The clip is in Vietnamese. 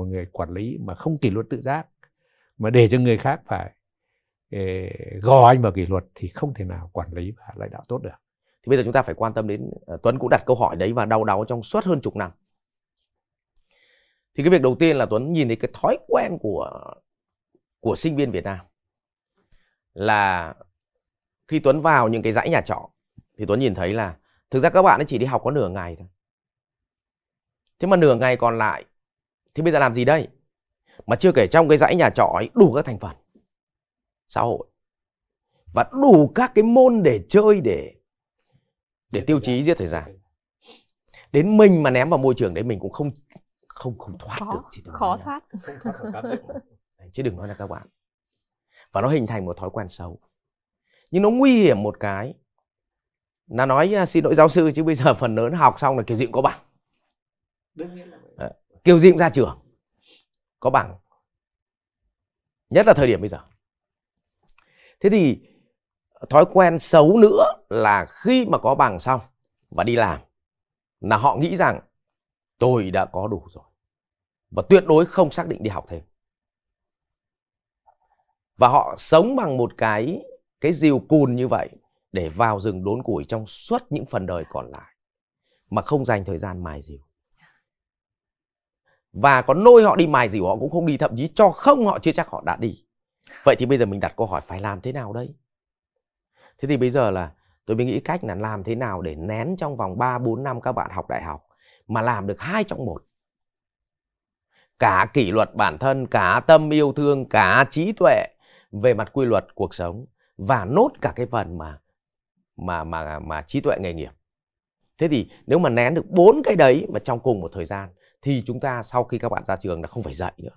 một người quản lý mà không kỷ luật tự giác mà để cho người khác phải eh, gò anh vào kỷ luật thì không thể nào quản lý và lãnh đạo tốt được thì bây giờ chúng ta phải quan tâm đến ờ, Tuấn cũng đặt câu hỏi đấy và đau đáu trong suốt hơn chục năm thì cái việc đầu tiên là Tuấn nhìn thấy cái thói quen của của sinh viên Việt Nam là khi Tuấn vào những cái dãy nhà trọ thì Tuấn nhìn thấy là thực ra các bạn ấy chỉ đi học có nửa ngày thôi thế mà nửa ngày còn lại thì bây giờ làm gì đây? Mà chưa kể trong cái dãy nhà trọ ấy đủ các thành phần xã hội và đủ các cái môn để chơi để để tiêu chí giết thời gian. Đến mình mà ném vào môi trường đấy mình cũng không không không thoát khó, được chứ đừng khó thoát. chứ đừng nói là các bạn. Và nó hình thành một thói quen xấu. Nhưng nó nguy hiểm một cái là nói à, xin lỗi giáo sư chứ bây giờ phần lớn học xong là kiểu gì cũng có bằng. Đương nhiên là kêu gì cũng ra trường có bằng nhất là thời điểm bây giờ thế thì thói quen xấu nữa là khi mà có bằng xong và đi làm là họ nghĩ rằng tôi đã có đủ rồi và tuyệt đối không xác định đi học thêm và họ sống bằng một cái cái diều cùn như vậy để vào rừng đốn củi trong suốt những phần đời còn lại mà không dành thời gian mài diều và có nôi họ đi mài gì họ cũng không đi thậm chí cho không họ chưa chắc họ đã đi vậy thì bây giờ mình đặt câu hỏi phải làm thế nào đây thế thì bây giờ là tôi mới nghĩ cách là làm thế nào để nén trong vòng 3 4 năm các bạn học đại học mà làm được hai trong một cả kỷ luật bản thân cả tâm yêu thương cả trí tuệ về mặt quy luật cuộc sống và nốt cả cái phần mà mà mà mà trí tuệ nghề nghiệp thế thì nếu mà nén được bốn cái đấy mà trong cùng một thời gian thì chúng ta sau khi các bạn ra trường là không phải dạy nữa